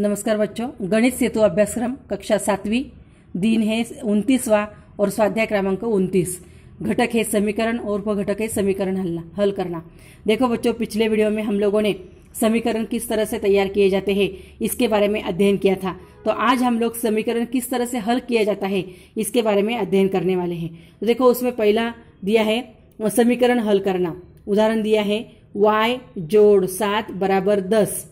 नमस्कार बच्चों गणित सेतु अभ्यासक्रम कक्षा सातवीं दिन है उनतीसवा और स्वाध्याय क्रमांक उनतीस घटक है समीकरण और उपघटक है समीकरण हल हल करना देखो बच्चों पिछले वीडियो में हम लोगों ने समीकरण किस तरह से तैयार किए जाते हैं इसके बारे में अध्ययन किया था तो आज हम लोग समीकरण किस तरह से हल किया जाता है इसके बारे में अध्ययन करने वाले हैं तो देखो उसमें पहला दिया है समीकरण हल करना उदाहरण दिया है y जोड़ सात बराबर दस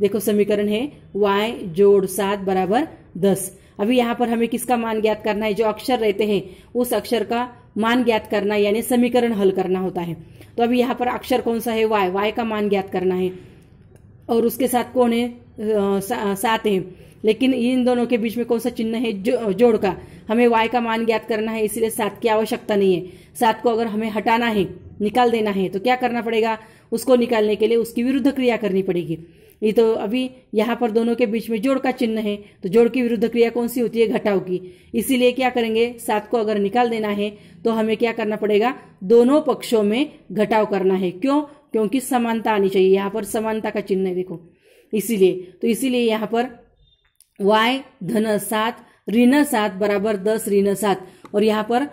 देखो समीकरण है y जोड़ सात बराबर दस अभी यहाँ पर हमें किसका मान ज्ञात करना है जो अक्षर रहते हैं उस अक्षर का मान ज्ञात करना यानी समीकरण हल करना होता है तो अभी यहाँ पर अक्षर कौन सा है y y का मान ज्ञात करना है और उसके साथ कौन है सा, सात है लेकिन इन दोनों के बीच में कौन सा चिन्ह है जो, जोड़ का हमें y का मान ज्ञात करना है इसीलिए सात की आवश्यकता नहीं है सात को अगर हमें हटाना है निकाल देना है तो क्या करना पड़ेगा उसको निकालने के लिए उसकी विरुद्ध क्रिया करनी पड़ेगी ये तो अभी यहाँ पर दोनों के बीच में जोड़ का चिन्ह है तो जोड़ की विरुद्ध क्रिया कौन सी होती है घटाव की इसीलिए क्या करेंगे सात को अगर निकाल देना है तो हमें क्या करना पड़ेगा दोनों पक्षों में घटाव करना है क्यों क्योंकि समानता आनी चाहिए यहाँ पर समानता का चिन्ह है देखो इसीलिए तो इसीलिए यहाँ पर वाय धन सात ऋण सात बराबर दस ऋण सात और यहाँ पर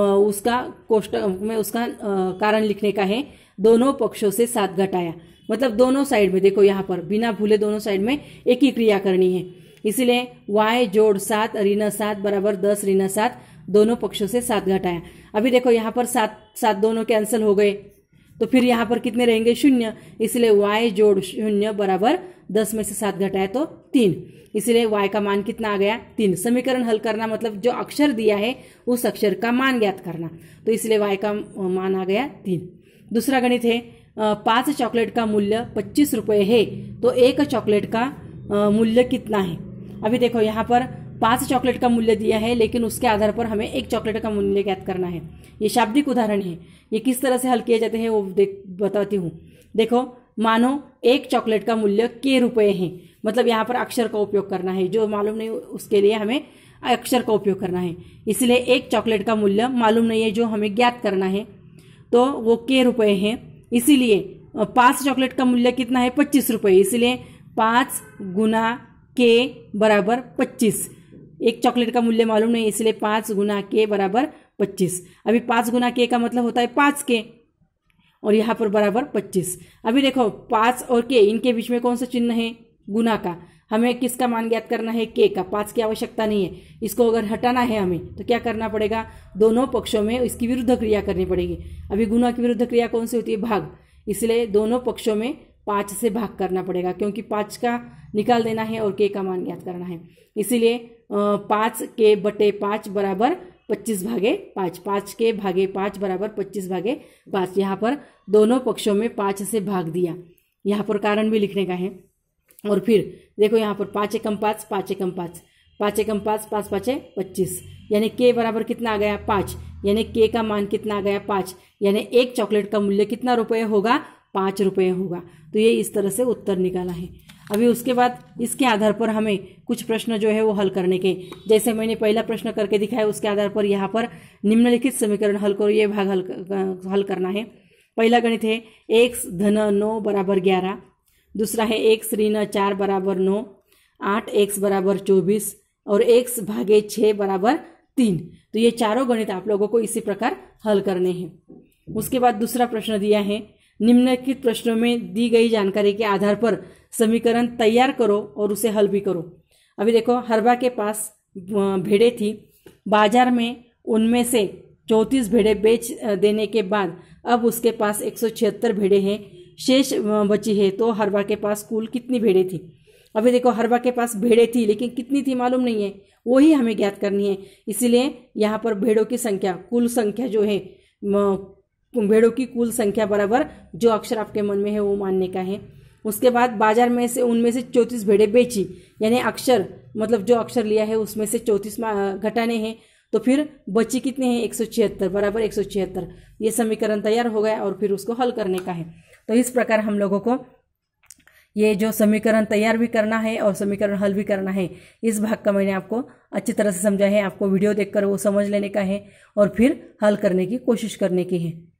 उसका कोष्ट में उसका कारण लिखने का है दोनों पक्षों से साथ घटाया मतलब दोनों साइड में देखो यहाँ पर बिना भूले दोनों साइड में एक ही क्रिया करनी है इसलिए y जोड़ सात ऋण सात बराबर दस ऋण सात दोनों पक्षों से सात घटाया अभी देखो यहाँ पर सात सात दोनों कैंसिल हो गए तो फिर यहाँ पर कितने रहेंगे शून्य इसलिए y जोड़ शून्य बराबर दस में से सात घटाए तो तीन इसलिए y का मान कितना आ गया तीन समीकरण हल करना मतलब जो अक्षर दिया है उस अक्षर का मान ज्ञात करना तो इसलिए y का मान आ गया तीन दूसरा गणित है पांच चॉकलेट का मूल्य पच्चीस रुपये है तो एक चॉकलेट का मूल्य कितना है अभी देखो यहाँ पर पांच चॉकलेट का मूल्य दिया है लेकिन उसके आधार पर हमें एक चॉकलेट का मूल्य ज्ञात करना है ये शाब्दिक उदाहरण है ये किस तरह से हल किए जाते हैं वो देख बताती हूँ देखो मानो एक चॉकलेट का मूल्य के रुपए है मतलब यहाँ पर अक्षर का उपयोग करना है जो मालूम नहीं उसके लिए हमें अक्षर का उपयोग करना है इसलिए एक चॉकलेट का मूल्य मालूम नहीं है जो हमें ज्ञात करना है तो वो के रुपए है इसीलिए पांच चॉकलेट का मूल्य कितना है पच्चीस रुपये इसलिए पांच गुना के बराबर पच्चीस एक चॉकलेट का मूल्य मालूम नहीं इसलिए पांच गुना के बराबर पच्चीस अभी पांच गुना के का मतलब होता है पांच के और यहाँ पर बराबर पच्चीस अभी देखो पाँच और के इनके बीच में कौन सा चिन्ह है गुना का हमें किसका मान ज्ञात करना है के का पाँच की आवश्यकता नहीं है इसको अगर हटाना है हमें तो क्या करना पड़ेगा दोनों पक्षों में इसकी विरुद्ध क्रिया करनी पड़ेगी अभी गुना की विरुद्ध क्रिया कौन सी होती है भाग इसलिए दोनों पक्षों में पाँच से भाग करना पड़ेगा क्योंकि पाँच का निकाल देना है और के का मान ज्ञात करना है इसीलिए पाँच के बटे पाँच बराबर पच्चीस भागे पाँच पाँच के भागे पाँच बराबर पच्चीस भागे पाँच यहाँ पर दोनों पक्षों में पाँच से भाग दिया यहाँ पर कारण भी लिखने का है और फिर देखो यहाँ पर पाँच एकम पाँच पाँच एकम पाँच पाँच एकम पाँच पाँच पांचे पच्चीस यानी के बराबर कितना आ गया पाँच यानी के का मान कितना आ गया पाँच यानी एक चॉकलेट का मूल्य कितना रुपये होगा पाँच रुपये होगा तो ये इस तरह से उत्तर निकाला है अभी उसके बाद इसके आधार पर हमें कुछ प्रश्न जो है वो हल करने के जैसे मैंने पहला प्रश्न करके दिखाया उसके आधार पर यहाँ पर निम्नलिखित समीकरण हल करो ये भाग हल हल करना है पहला गणित है एक्स धन नौ बराबर ग्यारह दूसरा है एक्स ऋण चार बराबर नौ आठ एक्स बराबर चौबीस और एक्स भागे छः बराबर तीन तो ये चारों गणित आप लोगों को इसी प्रकार हल करने हैं उसके बाद दूसरा प्रश्न दिया है निम्नलिखित प्रश्नों में दी गई जानकारी के आधार पर समीकरण तैयार करो और उसे हल भी करो अभी देखो हरबा के पास भेड़े थी बाजार में उनमें से चौंतीस भेड़े बेच देने के बाद अब उसके पास एक सौ छिहत्तर भेड़े हैं शेष बची है तो हरबा के पास कुल कितनी भेड़े थी अभी देखो हरबा के पास भेड़े थी लेकिन कितनी थी मालूम नहीं है वो ही हमें ज्ञात करनी है इसीलिए यहाँ पर भेड़ों की संख्या कुल संख्या जो है कुंभेड़ों की कुल संख्या बराबर जो अक्षर आपके मन में है वो मानने का है उसके बाद बाजार में से उनमें से चौंतीस भेड़े बेची यानी अक्षर मतलब जो अक्षर लिया है उसमें से चौंतीस घटाने हैं तो फिर बची कितने हैं एक सौ छिहत्तर बराबर एक सौ छिहत्तर ये समीकरण तैयार हो गया और फिर उसको हल करने का है तो इस प्रकार हम लोगों को ये जो समीकरण तैयार भी करना है और समीकरण हल भी करना है इस भाग का मैंने आपको अच्छी तरह से समझा है आपको वीडियो देखकर वो समझ लेने का है और फिर हल करने की कोशिश करने की है